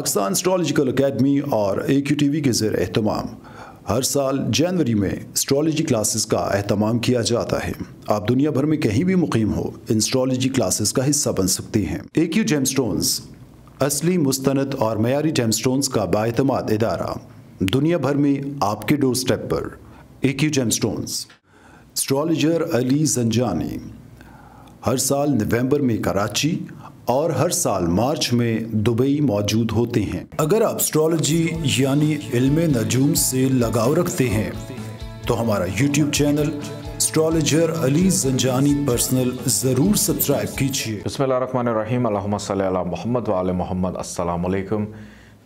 Pakistan astrological academy और ए Q T V के जेर अहतमाम हर साल जनवरी में एस्ट्रोलॉजी क्लासेस का अहतमाम किया जाता है आप दुनिया भर में कहीं भी मुकीम हो इन एस्ट्रोलॉजी क्लासेस का हिस्सा बन सकती हैं ए क्यू जेम स्टोन्स असली मुस्तनद और मैारी जेम स्टोन्स का बातमाद इदारा दुनिया भर में आपके डोर स्टेप पर A Q gemstones astrologer Ali Zanjani हर साल नवंबर में कराची और हर साल मार्च में दुबई मौजूद होते हैं अगर आप एस्ट्रोलॉजी यानी इल्म नजूम से लगाव रखते हैं तो हमारा YouTube channel astrologer Ali Zanjani personal ज़रूर सब्सक्राइब कीजिए बसमीम अल्लाम मोहम्मद वाल मोहम्मद अस्सलाम वालेकुम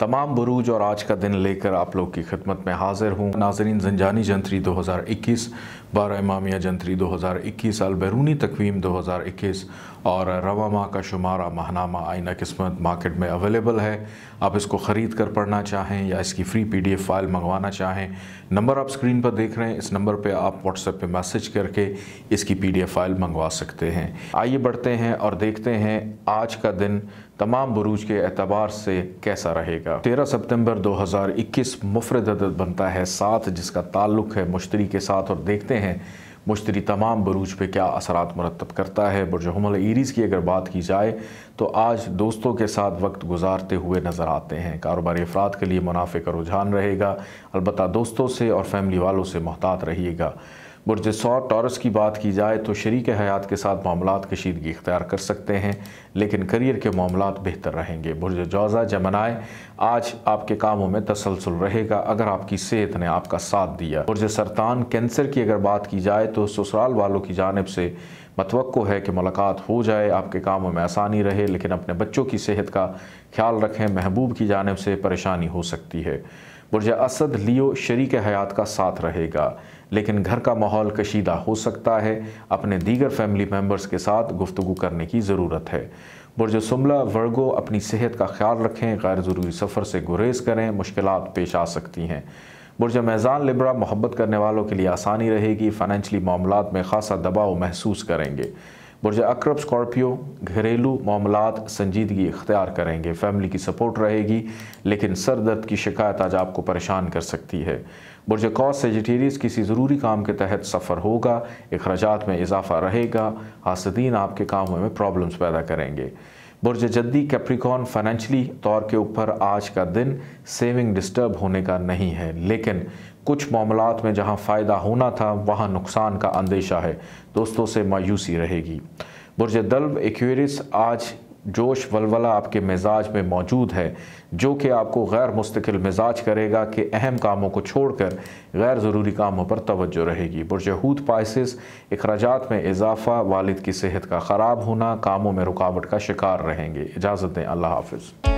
तमाम बरूज और आज का दिन लेकर आप लोग की खिदमत में हाजिर हूँ नाजरीन जंजानी जंतरी 2021 बारह इमामिया जंतरी दो हज़ार साल बैरूनी तकवीम दो हज़ार इक्कीस और माह का शुमारा माहनामा आइना किस्मत मार्केट में अवेलेबल है आप इसको ख़रीद कर पढ़ना चाहें या इसकी free P D F file मंगवाना चाहें नंबर आप स्क्रीन पर देख रहे हैं इस नंबर पर आप व्हाट्सएप पर मैसेज करके इसकी पी डी एफ फाइल मंगवा सकते हैं आइए बढ़ते हैं और देखते हैं आज का दिन तमाम बरूज के एतबार से कैसा रहेगा तेरह सितंबर 2021 मुफरद अदद बनता है साथ जिसका ताल्लुक है मुश्तरी के साथ और देखते हैं मुश्तरी तमाम बरूज पे क्या असरात मरतब करता है बुरज हमल ईरीज़ की अगर बात की जाए तो आज दोस्तों के साथ वक्त गुजारते हुए नज़र आते हैं कारोबारी अफराद के लिए मुनाफे का रुझान रहेगा अलबत् दोस्तों से और फैमिली वालों से मोहतात रहिएगा बुरज सौ टॉरस की बात की जाए तो शरीक हयात के साथ मामला कशीदगी इख्तियार कर सकते हैं लेकिन करियर के मामला बेहतर रहेंगे बुरज जौज़ा जमनाए आज आपके कामों में तसलसल रहेगा अगर आपकी सेहत ने आपका साथ दिया बुरज सरतान कैंसर की अगर बात की जाए तो ससुराल वालों की जानब से मतवक़ है कि मुलाकात हो जाए आपके कामों में आसानी रहे लेकिन अपने बच्चों की सेहत का ख्याल रखें महबूब की जानब से परेशानी हो सकती है बुरज असद लियो शरीक हयात का साथ रहेगा लेकिन घर का माहौल कशीदा हो सकता है अपने दीगर फैमिली मेम्बर्स के साथ गुफ्तु करने की ज़रूरत है बुरज शुमला वर्गो अपनी सेहत का ख्याल रखें गैर ज़रूरी सफ़र से गुरेज करें मुश्किल पेश आ सकती हैं बुरज मैजान लिब्रा मोहब्बत करने वालों के लिए आसानी रहेगी फ़ाइनेंशली मामला में खासा दबाव महसूस करेंगे बुरज अक्रब स्कॉर्पियो घरेलू मामला संजीदगी इख्तियार करेंगे फैमिली की सपोर्ट रहेगी लेकिन सर दर्द की शिकायत आज आपको परेशान कर सकती है बुरज कौस सेजिटेरियस किसी ज़रूरी काम के तहत सफ़र होगा अखराज में इजाफा रहेगा हासदीन आपके कामों में प्रॉब्लम्स पैदा करेंगे बुरज जद्दी कैप्रिकॉन फाइनेंशियली तौर के ऊपर आज का दिन सेविंग डिस्टर्ब होने का नहीं है लेकिन कुछ मामला में जहां फ़ायदा होना था वहां नुकसान का अंदेशा है दोस्तों से मायूसी रहेगी बुरज दल्ब एक्वेरिस आज जोश वलवला आपके मिजाज में मौजूद है जो कि आपको गैर मुस्तकिल मिजाज करेगा कि अहम कामों को छोड़कर गैर ज़रूरी कामों पर तवज्जो रहेगी बुरजहूद पाइसिस अखराज में इजाफा वालिद की सेहत का ख़राब होना कामों में रुकावट का शिकार रहेंगे इजाज़त दें अल्लाह हाफिज़